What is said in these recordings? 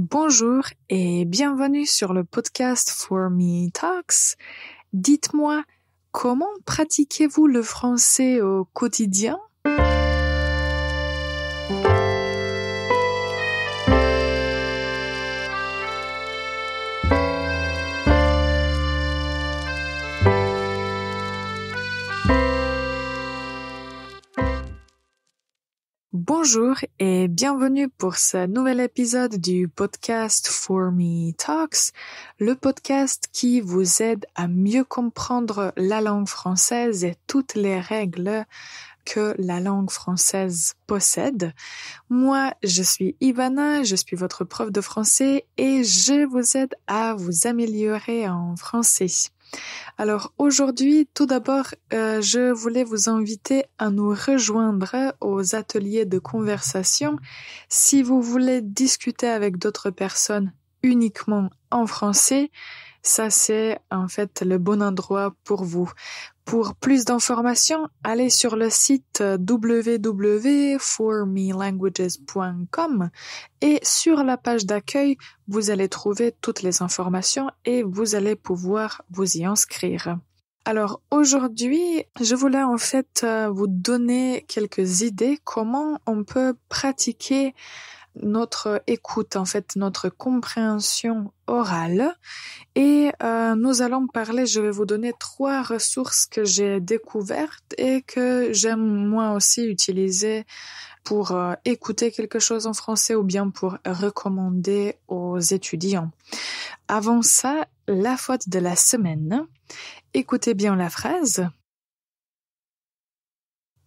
Bonjour et bienvenue sur le podcast For Me Talks. Dites-moi, comment pratiquez-vous le français au quotidien Bonjour et bienvenue pour ce nouvel épisode du podcast For Me Talks, le podcast qui vous aide à mieux comprendre la langue française et toutes les règles que la langue française possède. Moi, je suis Ivana, je suis votre prof de français et je vous aide à vous améliorer en français. Alors aujourd'hui, tout d'abord, euh, je voulais vous inviter à nous rejoindre aux ateliers de conversation si vous voulez discuter avec d'autres personnes uniquement en français ça, c'est en fait le bon endroit pour vous. Pour plus d'informations, allez sur le site www.formelanguages.com et sur la page d'accueil, vous allez trouver toutes les informations et vous allez pouvoir vous y inscrire. Alors aujourd'hui, je voulais en fait euh, vous donner quelques idées comment on peut pratiquer notre écoute, en fait notre compréhension orale. Et euh, nous allons parler, je vais vous donner trois ressources que j'ai découvertes et que j'aime moi aussi utiliser pour euh, écouter quelque chose en français ou bien pour recommander aux étudiants. Avant ça, la faute de la semaine. Écoutez bien la phrase.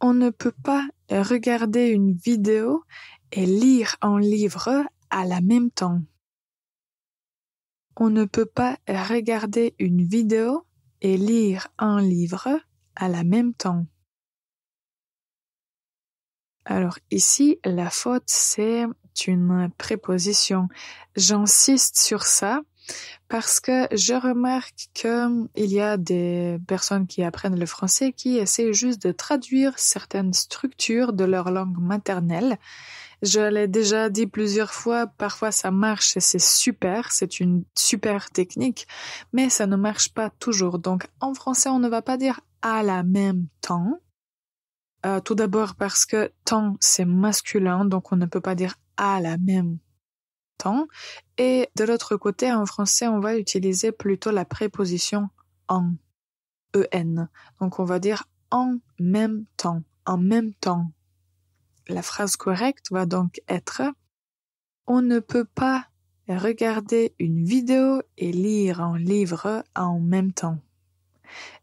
On ne peut pas regarder une vidéo et lire un livre à la même temps. On ne peut pas regarder une vidéo et lire un livre à la même temps. Alors ici, la faute, c'est une préposition. J'insiste sur ça parce que je remarque qu'il y a des personnes qui apprennent le français qui essaient juste de traduire certaines structures de leur langue maternelle je l'ai déjà dit plusieurs fois, parfois ça marche et c'est super, c'est une super technique, mais ça ne marche pas toujours. Donc en français, on ne va pas dire à la même temps. Euh, tout d'abord parce que temps c'est masculin, donc on ne peut pas dire à la même temps. Et de l'autre côté, en français, on va utiliser plutôt la préposition en, en. Donc on va dire en même temps, en même temps la phrase correcte va donc être On ne peut pas regarder une vidéo et lire un livre en même temps.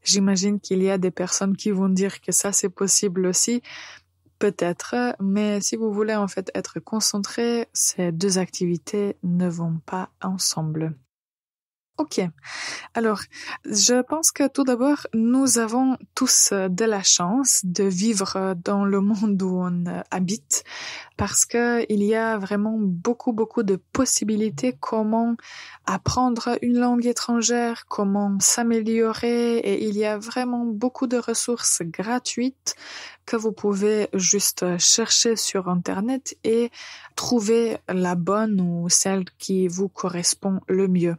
J'imagine qu'il y a des personnes qui vont dire que ça c'est possible aussi, peut-être, mais si vous voulez en fait être concentré, ces deux activités ne vont pas ensemble. Ok. Alors, je pense que tout d'abord, nous avons tous euh, de la chance de vivre euh, dans le monde où on euh, habite parce que il y a vraiment beaucoup, beaucoup de possibilités comment apprendre une langue étrangère, comment s'améliorer et il y a vraiment beaucoup de ressources gratuites que vous pouvez juste chercher sur Internet et trouver la bonne ou celle qui vous correspond le mieux.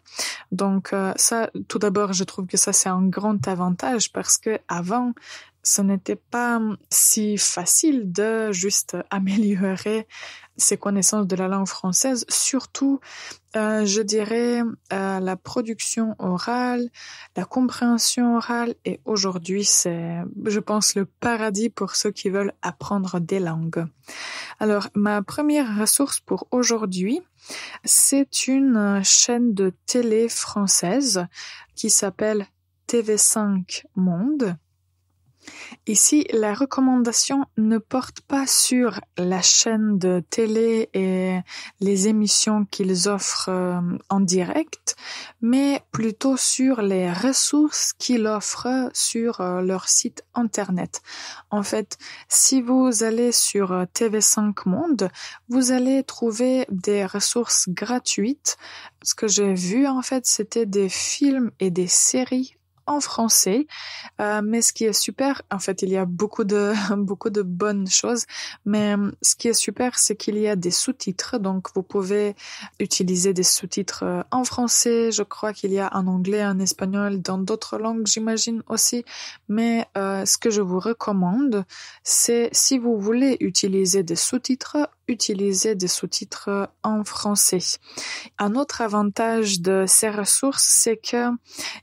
Donc euh, ça, tout d'abord, je trouve que ça c'est un grand avantage parce que avant, ce n'était pas si facile de juste améliorer ses connaissances de la langue française, surtout, euh, je dirais, euh, la production orale, la compréhension orale. Et aujourd'hui, c'est, je pense, le paradis pour ceux qui veulent apprendre des langues. Alors, ma première ressource pour aujourd'hui, c'est une chaîne de télé française qui s'appelle TV5 Monde. Ici, la recommandation ne porte pas sur la chaîne de télé et les émissions qu'ils offrent euh, en direct, mais plutôt sur les ressources qu'ils offrent sur euh, leur site internet. En fait, si vous allez sur euh, TV5 Monde, vous allez trouver des ressources gratuites. Ce que j'ai vu, en fait, c'était des films et des séries français. Euh, mais ce qui est super, en fait, il y a beaucoup de beaucoup de bonnes choses. Mais euh, ce qui est super, c'est qu'il y a des sous-titres. Donc, vous pouvez utiliser des sous-titres euh, en français. Je crois qu'il y a en anglais, en espagnol, dans d'autres langues, j'imagine aussi. Mais ce que je vous recommande, c'est si vous voulez utiliser des sous-titres, utiliser des sous-titres en français. Un autre avantage de ces ressources, c'est que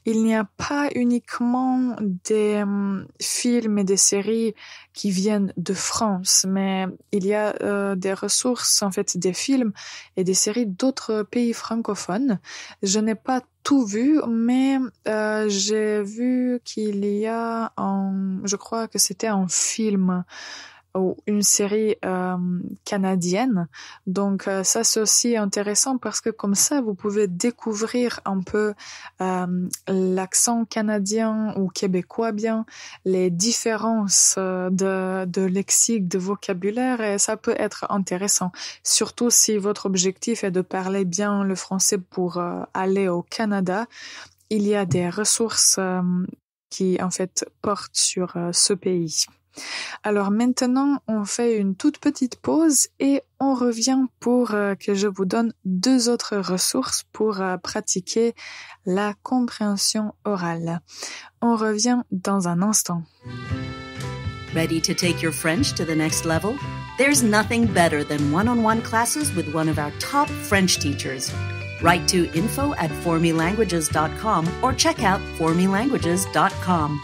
il n'y a pas uniquement des hum, films et des séries qui viennent de France, mais il y a euh, des ressources, en fait, des films et des séries d'autres pays francophones. Je n'ai pas tout vu, mais euh, j'ai vu qu'il y a, un, je crois que c'était un film ou une série euh, canadienne. Donc euh, ça c'est aussi intéressant parce que comme ça vous pouvez découvrir un peu euh, l'accent canadien ou québécois bien, les différences de, de lexique, de vocabulaire et ça peut être intéressant. Surtout si votre objectif est de parler bien le français pour aller au Canada. Il y a des ressources qui en fait portent sur ce pays. Alors maintenant, on fait une toute petite pause et on revient pour euh, que je vous donne deux autres ressources pour euh, pratiquer la compréhension orale. On revient dans un instant. Ready to take your French to the next level? There's nothing better than one-on-one classes with one of our top French teachers. Write to info at Formilanguages.com or check out Formilanguages.com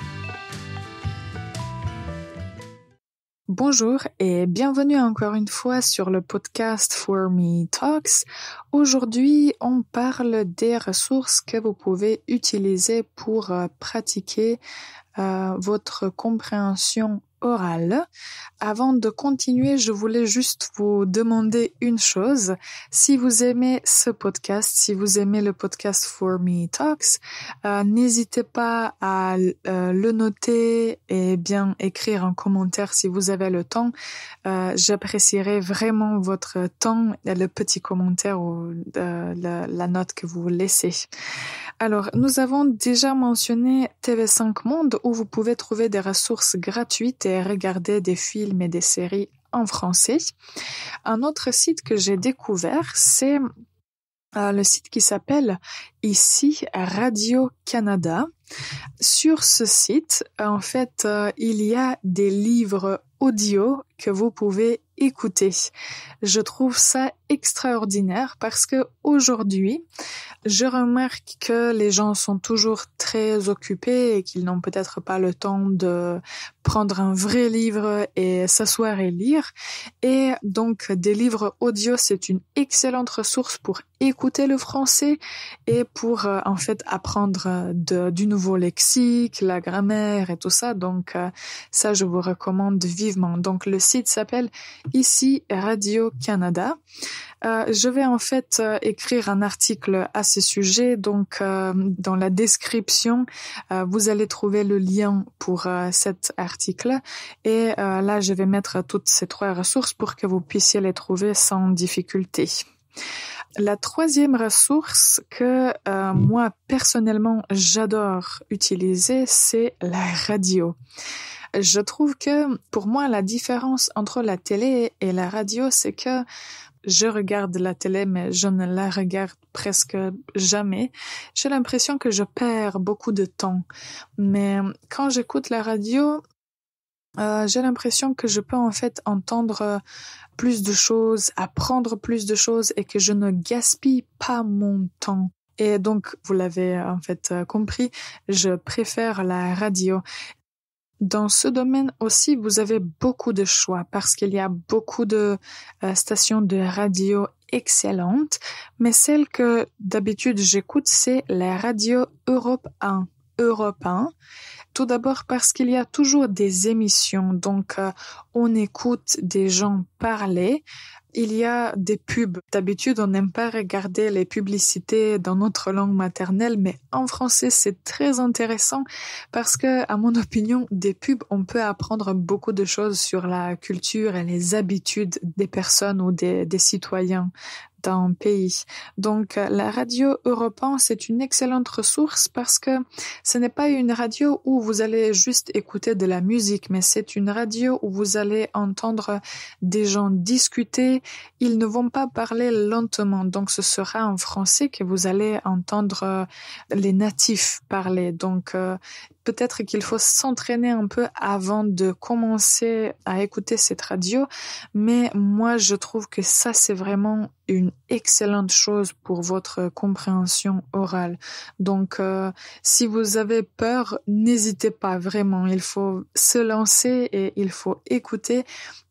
Bonjour et bienvenue encore une fois sur le podcast For Me Talks. Aujourd'hui, on parle des ressources que vous pouvez utiliser pour euh, pratiquer euh, votre compréhension orale. Avant de continuer, je voulais juste vous demander une chose. Si vous aimez ce podcast, si vous aimez le podcast For Me Talks, euh, n'hésitez pas à euh, le noter et bien écrire un commentaire si vous avez le temps. Euh, J'apprécierais vraiment votre temps, et le petit commentaire ou la, note que vous laissez. Alors, nous avons déjà mentionné TV5 Monde où vous pouvez trouver des ressources gratuites regarder des films et des séries en français. Un autre site que j'ai découvert, c'est euh, le site qui s'appelle ici Radio Canada. Sur ce site, en fait, euh, il y a des livres audio que vous pouvez écouter. Je trouve ça extraordinaire parce que aujourd'hui, je remarque que les gens sont toujours très occupés et qu'ils n'ont peut-être pas le temps de prendre un vrai livre et s'asseoir et lire. Et donc, des livres audio, c'est une excellente ressource pour écouter le français et pour, euh, en fait, apprendre du nouveau lexique, la grammaire et tout ça. Donc, euh, ça, je vous recommande vivement. Donc, le site s'appelle ici Radio-Canada. Euh, je vais en fait euh, écrire un article à ce sujet, donc euh, dans la description, vous allez trouver le lien pour cet article. Et là, je vais mettre toutes ces trois ressources pour que vous puissiez les trouver sans difficulté. La troisième ressource que moi personnellement j'adore utiliser, c'est la radio. Je trouve que pour moi, la différence entre la télé et la radio, c'est que je regarde la télé, mais je ne la regarde presque jamais. J'ai l'impression que je perds beaucoup de temps. Mais quand j'écoute la radio, euh, j'ai l'impression que je peux en fait entendre plus de choses, apprendre plus de choses et que je ne gaspille pas mon temps. Et donc, vous l'avez en fait euh, compris, je préfère la radio. Dans ce domaine aussi, vous avez beaucoup de choix parce qu'il y a beaucoup de euh, stations de radio excellentes, mais celle que d'habitude j'écoute, c'est la radio Europe 1. Europe 1. Tout d'abord parce qu'il y a toujours des émissions, donc euh, on écoute des gens parler. Il y a des pubs. D'habitude, on n'aime pas regarder les publicités dans notre langue maternelle, mais en français, c'est très intéressant parce que, à mon opinion, des pubs, on peut apprendre beaucoup de choses sur la culture et les habitudes des personnes ou des, des citoyens un pays. Donc euh, la radio européenne, c'est une excellente ressource parce que ce n'est pas une radio où vous allez juste écouter de la musique, mais c'est une radio où vous allez entendre des gens discuter. Ils ne vont pas parler lentement, donc ce sera en français que vous allez entendre euh, les natifs parler. Donc euh, peut-être qu'il faut s'entraîner un peu avant de commencer à écouter cette radio, mais moi je trouve que ça c'est vraiment une excellente chose pour votre compréhension orale. Donc, euh, si vous avez peur, n'hésitez pas vraiment. Il faut se lancer et il faut écouter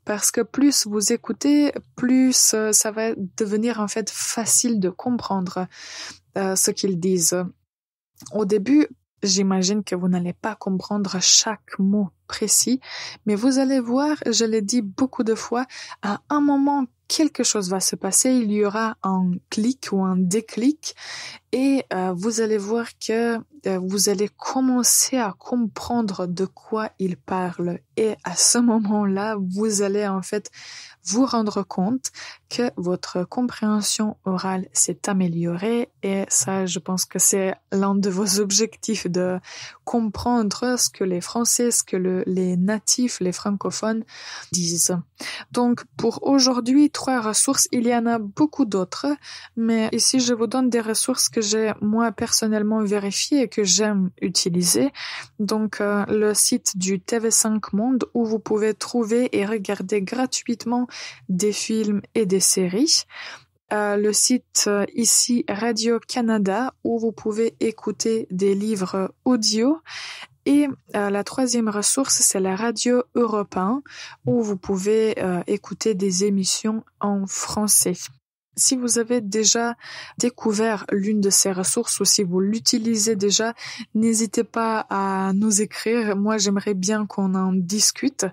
parce que plus vous écoutez, plus euh, ça va devenir en fait facile de comprendre euh, ce qu'ils disent. Au début, J'imagine que vous n'allez pas comprendre chaque mot précis, mais vous allez voir, je l'ai dit beaucoup de fois, à un moment quelque chose va se passer, il y aura un clic ou un déclic et euh, vous allez voir que euh, vous allez commencer à comprendre de quoi il parle et à ce moment-là, vous allez en fait vous rendre compte que votre compréhension orale s'est améliorée et ça, je pense que c'est l'un de vos objectifs de comprendre ce que les Français, ce que les natifs, les francophones disent. Donc pour aujourd'hui, trois ressources, il y en a beaucoup d'autres, mais ici je vous donne des ressources que que j'ai moi personnellement vérifié et que j'aime utiliser. Donc euh, le site du TV5 Monde où vous pouvez trouver et regarder gratuitement des films et des séries. Euh, le site euh, ici Radio Canada où vous pouvez écouter des livres audio et la troisième ressource, c'est la radio 1 où vous pouvez écouter des émissions en français. Si vous avez déjà découvert l'une de ces ressources ou si vous l'utilisez déjà, n'hésitez pas à nous écrire. Moi, j'aimerais bien qu'on en discute.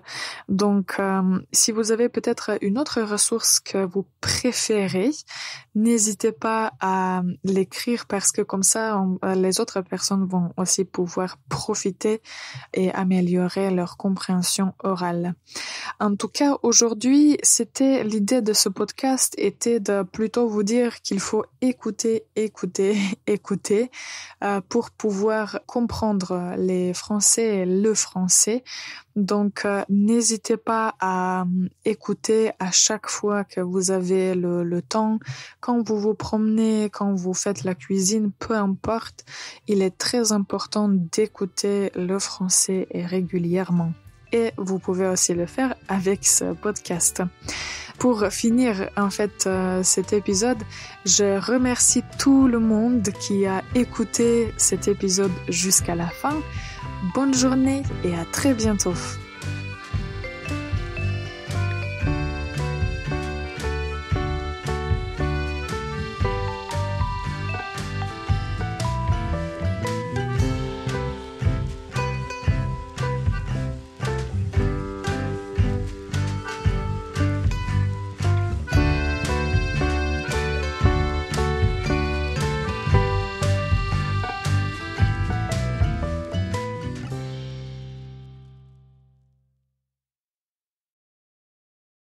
Donc, euh, si vous avez peut-être une autre ressource que vous préférez, n'hésitez pas à l'écrire parce que comme ça, euh, les autres personnes vont aussi pouvoir profiter et améliorer leur compréhension orale. En tout cas, aujourd'hui, c'était l'idée de ce podcast était de plutôt vous dire qu'il faut écouter, écouter, écouter euh, pour pouvoir comprendre les Français et le français. Donc, euh, n'hésitez pas à euh, écouter à chaque fois que vous avez le, temps, quand vous vous promenez, quand vous faites la cuisine, peu importe. Il est très important d'écouter le français régulièrement. Et vous pouvez aussi le faire avec ce podcast. Pour finir en fait euh, cet épisode, je remercie tout le monde qui a écouté cet épisode jusqu'à la fin. Bonne journée et à très bientôt.